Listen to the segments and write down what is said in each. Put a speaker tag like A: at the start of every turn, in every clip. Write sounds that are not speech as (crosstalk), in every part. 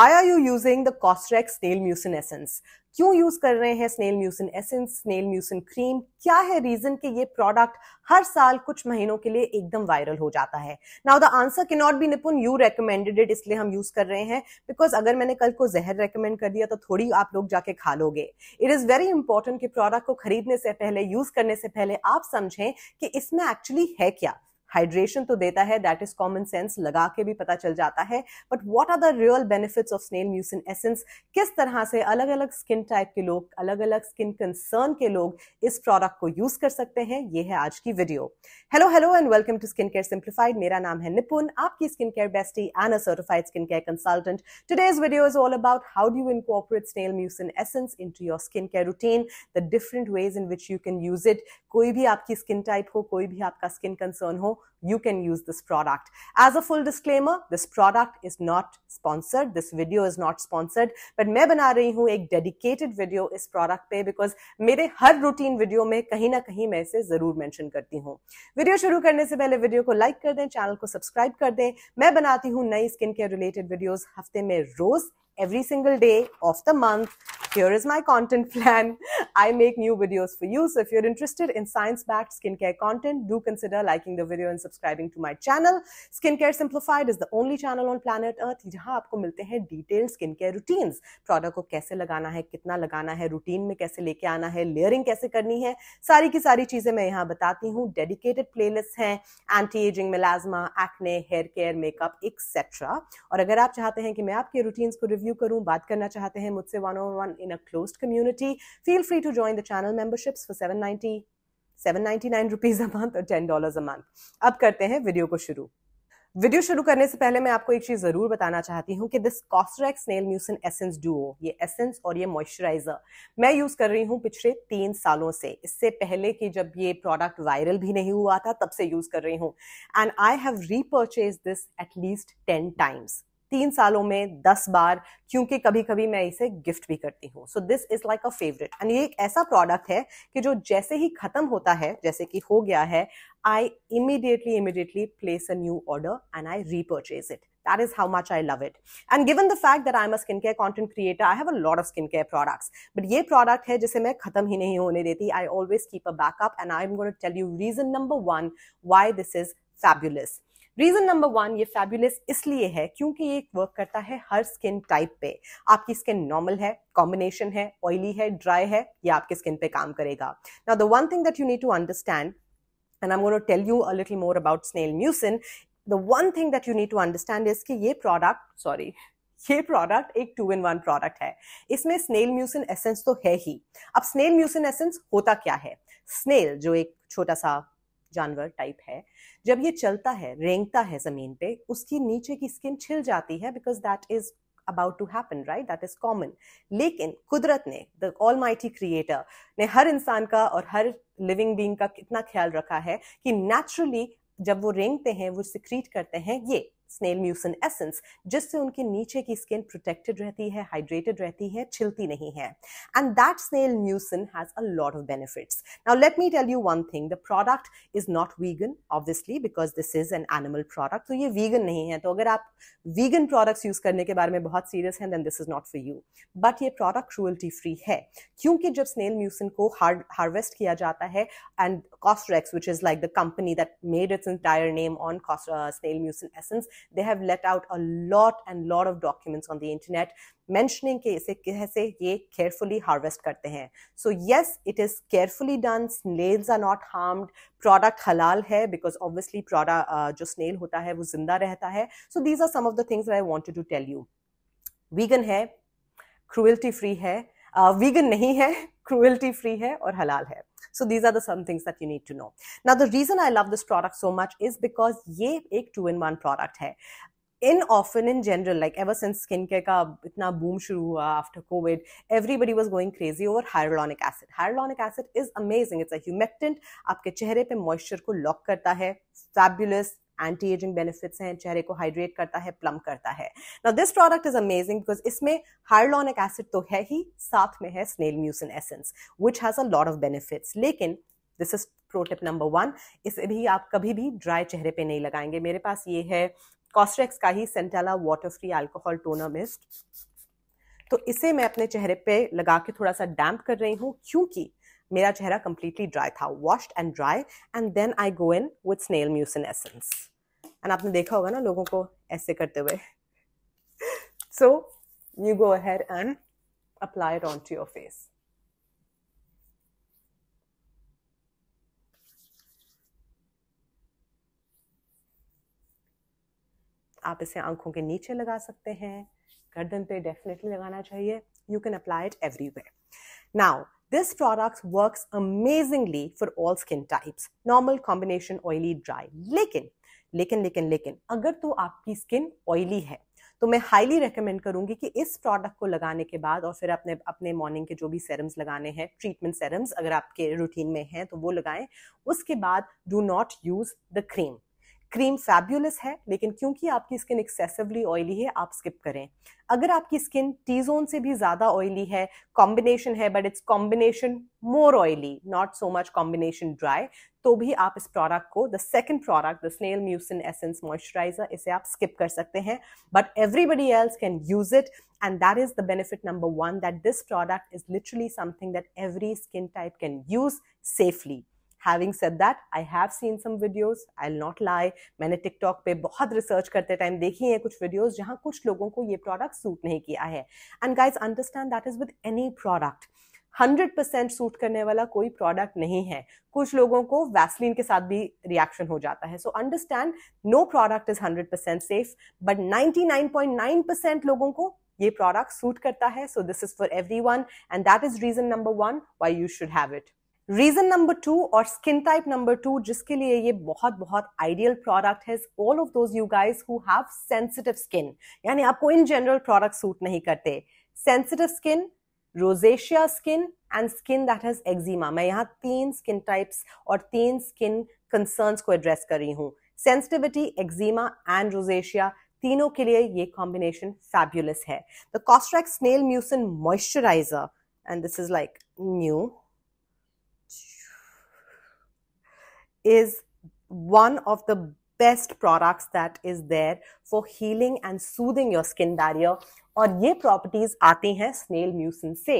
A: I are you using the कॉस्ट्रैक snail mucin essence क्यों use कर रहे हैं snail mucin essence snail mucin cream क्या है रीजन कि ये प्रोडक्ट हर साल कुछ महीनों के लिए एकदम वायरल हो जाता है नाउ द आंसर के not be Nipun you recommended it इसलिए हम यूज कर रहे हैं बिकॉज अगर मैंने कल को जहर रेकमेंड कर दिया तो थोड़ी आप लोग जाके खा लोगे इट इज वेरी इंपॉर्टेंट कि प्रोडक्ट को खरीदने से पहले यूज करने से पहले आप समझें कि इसमें एक्चुअली है क्या हाइड्रेशन तो देता है दैट इज कॉमन सेंस लगा के भी पता चल जाता है but what are the real benefits of snail mucin essence किस तरह से अलग अलग स्किन टाइप के लोग अलग अलग स्किन कंसर्न के लोग इस प्रोडक्ट को यूज कर सकते हैं ये है आज की video hello hello and welcome to skin care simplified मेरा नाम है निपुन आपकी skin care bestie and a certified skin care consultant today's video is all about how do snail mucin essence into your skin care routine the different ways in which you can use it कोई भी आपकी skin type हो कोई भी आपका skin concern हो you can use this product. As a full disclaimer, this product is not sponsored. This video is not sponsored. But मैं बना रही हूँ एक डेडिकेटेड वीडियो इस प्रोडक्ट पे बिकॉज मेरे हर रूटीन वीडियो में कहीं ना कहीं मैं इसे जरूर मेंशन करती हूँ वीडियो शुरू करने से पहले वीडियो को लाइक कर दें चैनल को सब्सक्राइब कर दें मैं बनाती हूँ नई स्किन केयर रिलेटेड वीडियोज हफ्ते में रोज every single day of the month. Here is my content plan. I make new videos for you. So if you're interested in science-backed skincare content, do consider liking the video and subscribing to my channel. Skincare Simplified is the only channel on planet Earth जहां आपको मिलते हैं detailed skincare routines. Product product को कैसे लगाना है कितना लगाना है रूटीन में कैसे लेके आना है लेयरिंग कैसे करनी है सारी की सारी चीजें मैं यहाँ बताती हूँ डेडिकेटेड प्लेलिस्ट हैं anti ageing melasma acne hair care makeup etcetera और अगर आप चाहते हैं कि मैं आपके रूटीन्स को रिव्यू इंटरव्यू करूं बात करना चाहते हैं मुझसे one on one in a close community feel free to join the channel memberships for seven ninety seven ninety nine rupees a month और टेन डॉलर्स अ मंथ अब करते हैं वीडियो को शुरू वीडियो शुरू करने से पहले मैं आपको एक चीज जरूर बताना चाहती हूँ कि this COSRX snail mucin essence duo ये एसेंस और ये मॉइस्चराइजर मैं यूज कर रही हूँ पिछले तीन सालों से इससे पहले कि जब ये प्रोडक्ट वायरल भी नहीं हुआ था तब से यूज कर रही हूँ and I have repurchase this at least ten times तीन सालों में दस बार क्योंकि कभी कभी मैं इसे गिफ्ट भी करती हूँ so this is like a favourite and ये एक ऐसा प्रोडक्ट है कि जो जैसे ही खत्म होता है जैसे कि हो गया है I immediately immediately place a new order and I repurchase it That is how much I love it. And given the fact that I'm a skincare content creator, I have a lot of skincare products. But ये product है जिसे मैं खत्म ही नहीं होने देती. I always keep a backup and I'm going to tell you reason number one why this is fabulous. Reason number one ये fabulous इसलिए है क्योंकि ये वर्क करता है हर स्किन टाइप पे आपकी स्किन नॉर्मल है कॉम्बिनेशन है ऑयली है ड्राई है ये आपके स्किन पे काम करेगा now the one thing that you need to understand and I am going to tell you a little more about snail mucin the one thing that you need to understand is कि ये product sorry ये product एक two in one product है इसमें snail mucin essence तो है ही अब snail mucin essence होता क्या है स्नेल जो एक छोटा सा जानवर टाइप है जब ये चलता है रेंगता है ज़मीन पे उसकी नीचे की स्किन छिल जाती है because that is about to happen right that is common लेकिन कुदरत ने द ऑल माइटी क्रिएटर ने हर इंसान का और हर लिविंग बींग का कितना ख्याल रखा है कि नेचुरली जब वो रेंगते हैं वो सिक्रीट करते हैं ये स्नेल म्यूसन एसेंस जिससे उनके नीचे की स्किन प्रोटेक्टेड रहती है हाइड्रेटेड रहती है छिलती नहीं है and that snail mucin has a lot of benefits now let me tell you one thing the product is not vegan obviously because this is an animal product तो ये vegan नहीं है तो अगर आप वीगन प्रोडक्ट्स यूज करने के बारे में बहुत सीरियस हैं then this is not for you but ये प्रोडक्ट क्रूअल्टी फ्री है क्योंकि जब स्नेल म्यूसन को हार्वेस्ट किया जाता है and COSRX which is like the company that made its entire name on snail mucin essence they have let out a lot and lot of documents on the internet mentioning के इसे कैसे ये carefully harvest करते हैं so yes it is carefully done snails are not harmed product हलाल है because obviously product जो snail होता है वो जिंदा रहता है so these are some of the things I wanted to tell you vegan है क्रूएल्टी फ्री है वीगन uh, नहीं है क्रूएल्टी (laughs) फ्री है और हलाल है So these are the some things that you need to know. Now, the reason I love this product so much is because ye ek two-in-one product hai. In often in general, like ever since skincare ka itna boom shuru hua after COVID, everybody was going crazy over hyaluronic acid. Hyaluronic acid is amazing. It's a humectant. Aapke chehre pe moisture ko lock karta hai. Fabulous, anti ageing benefits हैं चेहरे को hydrate करता है plum करता है ना this product is amazing because इसमें hyaluronic acid तो है ही साथ में है snail mucin essence which has a lot of benefits लेकिन this is pro tip number one इसे भी आप कभी भी ड्राई चेहरे पे नहीं लगाएंगे मेरे पास ये है कॉस्ट्रेक्स का ही centella water free alcohol toner mist तो इसे मैं अपने चेहरे पे लगा के थोड़ा सा डैम्प कर रही हूँ क्योंकि मेरा चेहरा कंप्लीटली ड्राई था washed and dry and then I go in with snail mucin essence and आपने देखा होगा ना लोगों को ऐसे करते हुए so you go ahead and apply on to your face आप इसे आंखों के नीचे लगा सकते हैं गर्दन पे डेफिनेटली लगाना चाहिए you can apply it everywhere now This product works amazingly for all skin types. Normal, combination, oily, dry. lekin लेकिन लेकिन लेकिन अगर तो आपकी स्किन ऑयली है तो मैं हाईली रेकमेंड करूंगी कि इस प्रोडक्ट को लगाने के बाद और फिर अपने अपने मॉर्निंग के जो भी सेरम्स लगाने हैं ट्रीटमेंट सेरम्स अगर आपके रूटीन में हैं तो वो लगाएं उसके बाद do not use the cream cream fabulous है लेकिन क्योंकि आपकी स्किन एक्सेसिवली ऑयली है आप स्किप करें अगर आपकी स्किन टी जोन से भी ज़्यादा ऑयली है कॉम्बिनेशन है but it's combination more oily not so much combination dry तो भी आप इस प्रोडक्ट को the second product the snail mucin essence moisturiser इसे आप स्किप कर सकते हैं but everybody else can use it and that is the benefit number one that this product is literally something that every skin type can use safely having set that I have seen some videos I L not lie मैंने TikTok पे बहुत research करते time देखी है कुछ videos जहां कुछ लोगों को ये प्रोडक्ट सूट नहीं किया है and guys understand that is with any product 100% percent suit करने वाला कोई प्रोडक्ट नहीं है कुछ लोगों को वैसलिन के साथ भी रिएक्शन हो जाता है so understand no product is 100% percent safe but ninety लोगों को ये प्रोडक्ट सूट करता है so this is for everyone and that is reason number one why you should have it reason number two और skin type number two जिसके लिए ये बहुत बहुत आइडियल प्रोडक्ट है all of those you guys who have sensitive skin यानी आपको in general product suit नहीं करते sensitive skin rosacea skin and skin that has eczema मैं यहाँ तीन स्किन टाइप्स और तीन स्किन कंसर्न्स को एड्रेस कर रही हूँ सेंसिटिविटी एक्जिमा एंड रोजेशिया तीनों के लिए ये कॉम्बिनेशन फैब्यूलस है द कॉस्ट्रैक snail mucin moisturiser and this is like new is one of the best products that is there for healing and soothing your skin barrier और ये properties आती हैं स्नेल म्यूसिन से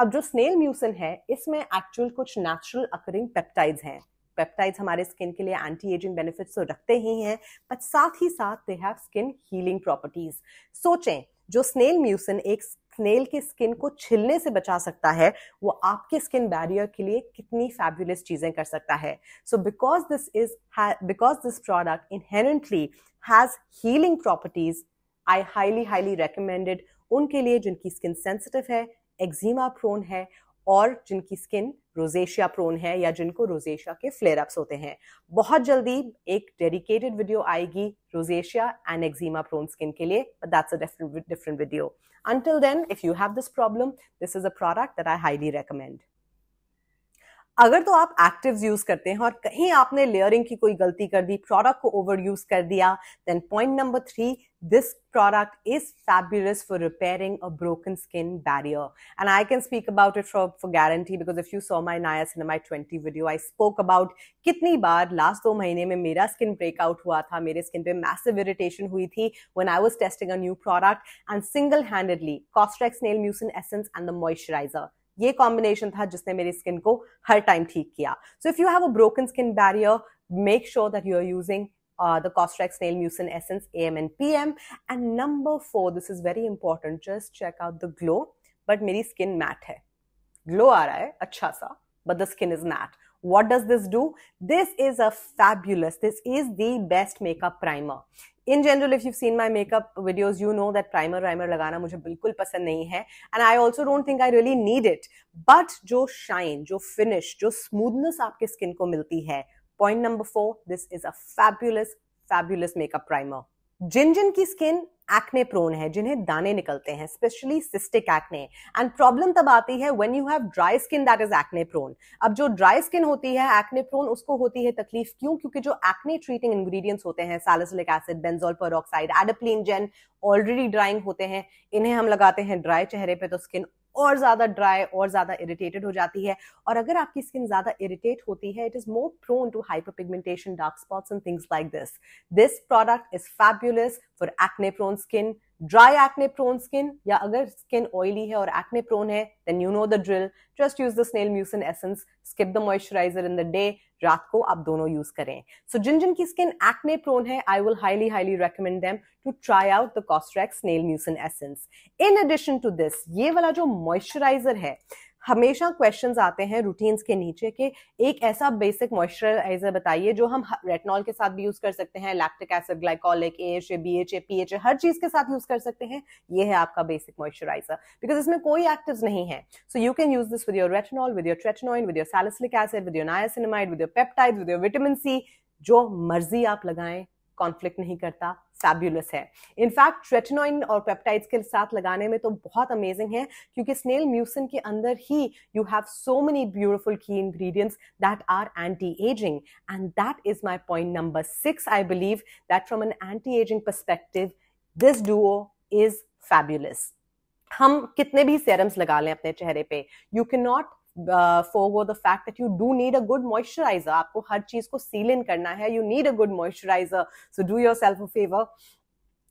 A: अब जो स्नेल म्यूसिन है इसमें एक्चुअल कुछ नेचुरल अकरिंग पेप्टाइड्स हैं पेप्टाइड्स हमारे स्किन के लिए एंटी एजिंग बेनिफिट्स तो रखते ही हैं बट साथ ही साथ they have skin healing properties सोचें जो स्नेल म्यूसिन एक स्नेल की स्किन को छिलने से बचा सकता है वो आपके स्किन बैरियर के लिए कितनी फैबुलस चीज़ें कर सकता है so because this is because this product inherently has healing properties I highly highly recommended उनके लिए जिनकी स्किन सेंसिटिव है एक्जिमा प्रोन है और जिनकी स्किन रोजेशिया प्रोन है या जिनको रोजेशिया के फ्लेयर अप्स होते हैं बहुत जल्दी एक डेडिकेटेड वीडियो आएगी rosacea and eczema prone skin के लिए but that's a different different video until then if you have this problem this is a product that I highly recommend. अगर तो आप एक्टिव यूज करते हैं और कहीं आपने लेयरिंग की कोई गलती कर दी प्रोडक्ट को ओवर यूज कर दिया then point number three this product is fabulous for repairing a broken skin barrier and I can speak about it for for guarantee because if you so my nice in my twenty video I spoke about कितनी बार last दो महीने में मेरा skin breakout हुआ था मेरे skin पे मैसिव इरिटेशन हुई थी when I was testing a new product and single handedly COSRX snail mucin essence and the moisturizer ये कॉम्बिनेशन था जिसने मेरी स्किन को हर टाइम ठीक किया so if you have a broken skin barrier make sure that you are using uh, the Costrex Nail Mucin Essence AM and PM. And number four, this is very important, just check out the glow. But मेरी skin matte है. Glow आ रहा है अच्छा सा, but the skin is matte. What does this do? This is a fabulous, this is the best makeup primer. In general if you seen my makeup videos you know that primer वाइमर लगाना मुझे बिल्कुल पसंद नहीं है and I also don't think I really need it but जो shine जो finish जो स्मूथनेस आपके स्किन को मिलती है point number four this is a fabulous fabulous makeup primer जिन जिन की स्किन एक्ने प्रोन है जिन्हें दाने निकलते हैं especially cystic acne and problem तब आती है when you have dry skin that is acne prone अब जो ड्राई स्किन होती है एक्ने प्रोन उसको होती है तकलीफ क्यों क्योंकि जो एक्ने ट्रीटिंग इंग्रेडिएंट्स होते हैं salicylic acid benzoyl peroxide adapalene जेन ऑलरेडी ड्राइंग होते हैं इन्हें हम लगाते हैं ड्राई चेहरे पे तो स्किन और ज़्यादा ड्राई और ज़्यादा इरिटेटेड हो जाती है और अगर आपकी स्किन ज़्यादा इरिटेट होती है it is more prone to hyper pigmentation dark spots and things like this this product is fabulous for acne prone skin dry acne prone skin या अगर स्किन ऑयली है और एक्ने प्रोन है then you know the drill just use the snail mucin essence skip the moisturizer in the day रात को आप दोनों use करें सो so, जिन जिन की स्किन एक्ने प्रोन है I will highly highly recommend them to try out the कॉस्ट्रैक snail mucin essence in addition to this ये वाला जो मॉइस्चराइजर है हमेशा क्वेश्चन आते हैं रूटीन्स के नीचे के एक ऐसा बेसिक मॉइस्चराइजर बताइए जो हम रेटनॉल के साथ भी यूज कर सकते हैं lactic acid glycolic A H A B H A P H A हर चीज के साथ यूज कर सकते हैं ये है आपका बेसिक मॉइस्चराइजर बिकॉज इसमें कोई एक्टिव नहीं है so you can use this with your retinol with your tretinoin with your salicylic acid with your niacinamide with your peptide with your vitamin C जो मर्जी आप लगाएं कॉन्फ्लिक्ट नहीं करता फैब्यूलस है इनफैक्ट ट्रेटिनोइन और पेप्टाइड्स के साथ लगाने में तो बहुत अमेजिंग है क्योंकि स्नेल म्यूसिन के अंदर ही you have so many beautiful key ingredients that are anti aging and that is my point number six I believe that from an anti aging perspective this duo is fabulous हम कितने भी serums लगा लें अपने चेहरे पे you can not forgo the fact that you do need a good moisturizer आपको हर चीज को सील इन करना है you need a good moisturiser so do yourself a favour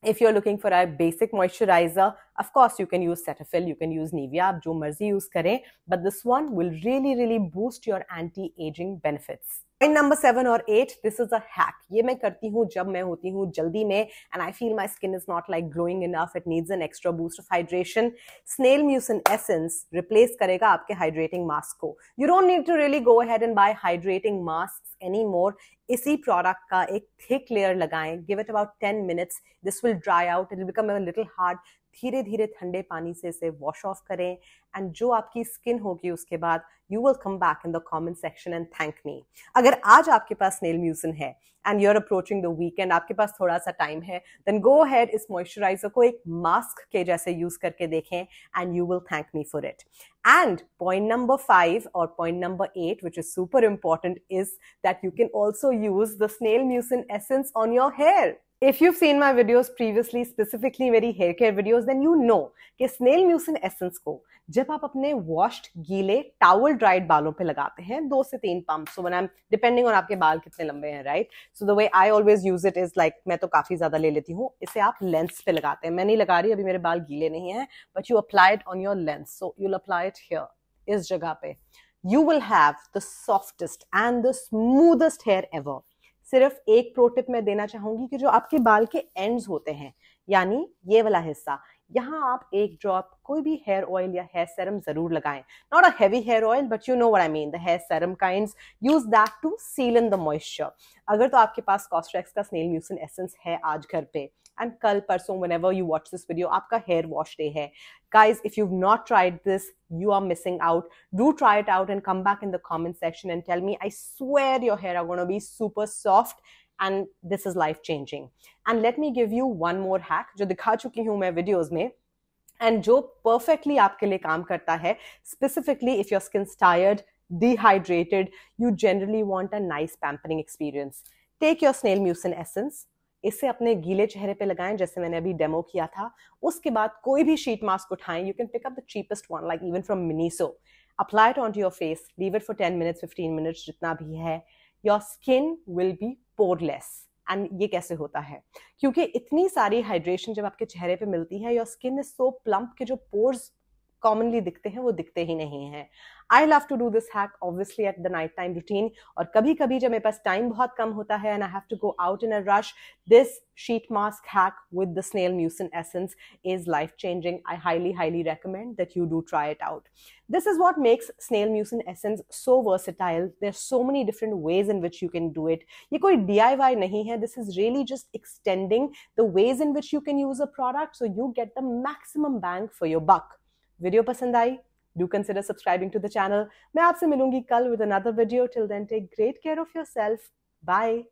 A: if you're looking for a basic moisturizer of course you can use cetaphil you can use nivea aap jo marzi use kare but this one will really really boost your anti aging benefits point number seven और eight this is a hack ये मैं करती हूँ जब मैं होती हूँ जल्दी में and I feel my skin is not like glowing enough it needs an extra boost of hydration snail mucin essence replace करेगा आपके हाइड्रेटिंग मास्क को you don't need to really go ahead and buy hydrating mask any more इसी product का एक thick layer लगाएं give it about ten minutes this will dry out it become a little hard धीरे धीरे ठंडे पानी से इसे वॉश ऑफ करें एंड जो आपकी स्किन होगी उसके बाद you will come back in the comment section and thank me अगर आज आपके पास नेल म्यूजन है and you are approaching the weekend आपके पास थोड़ा सा टाइम है देन गो हैड इस मॉइस्चराइजर को एक मास्क के जैसे यूज करके देखें and you will thank me for it And point number five or point number eight, which is super important, is that you can also use the snail mucin essence on your hair. If you've seen my videos previously, specifically मेरी hair care videos, then you know कि snail mucin essence को जब आप अपने washed, गीले towel dried बालों पे लगाते हैं दो से तीन पंप सो बनाम डिपेंडिंग ऑन आपके बाल कितने लंबे हैं right so the way I always use it is like मैं तो काफी ज्यादा ले लेती हूँ इसे आप लेंस पे लगाते हैं मैं नहीं लगा रही अभी मेरे बाल गीले नहीं है but you apply it on your lengths so you'll apply it here इस जगह पे you will have the softest and the smoothest hair ever सिर्फ एक प्रोटिप मैं देना चाहूंगी कि जो आपके बाल के एंड्स होते हैं यानी ये वाला हिस्सा यहाँ आप एक ड्रॉप कोई भी हेयर ऑयल या हेयर serum जरूर लगाएं not a heavy hair oil but you know what I mean the hair serum kinds use that to seal in the moisture अगर तो आपके पास कॉस्ट्रेक्स का स्नेल म्यूसिन एसेंस है आज घर पे एंड कल परसों whenever you watch this video आपका हेयर वॉश डे है guys if you not tried this you are missing out do try it out and come back in the comment section and tell me I swear your hair are gonna be super soft and this is life changing and let me give you one more hack jo dikha chuki hu main videos mein and jo perfectly aapke liye kaam specifically if your skin's tired dehydrated you generally want a nice pampering experience take your snail mucin essence इसे you गीले चेहरे पे लगाएं जैसे मैंने अभी demo किया था उसके बाद कोई भी शीट मास्क उठाएं you can pick up the cheapest one like even from Miniso apply it on your face leave it for ten minutes fifteen minutes जितना भी पोरलेस एंड ये कैसे होता है क्योंकि इतनी सारी हाइड्रेशन जब आपके चेहरे पे मिलती है your skin is so plump के जो पोर्स कॉमनली दिखते हैं वो दिखते ही नहीं हैं I love to do this hack obviously at the night time routine और कभी कभी जब मेरे पास टाइम बहुत कम होता है and I have to go out in a rush this sheet mask hack with the snail mucin essence is life changing I highly highly recommend that you do try it out this is what makes snail mucin essence so versatile there's so many different ways in which you can do it ye koi diy nahi hai this is really just extending the ways in which you can use a product so you get the maximum bang for your buck वीडियो पसंद I do consider subscribing to the channel मैं आपसे मिलूंगी कल with another video till then take great care of yourself bye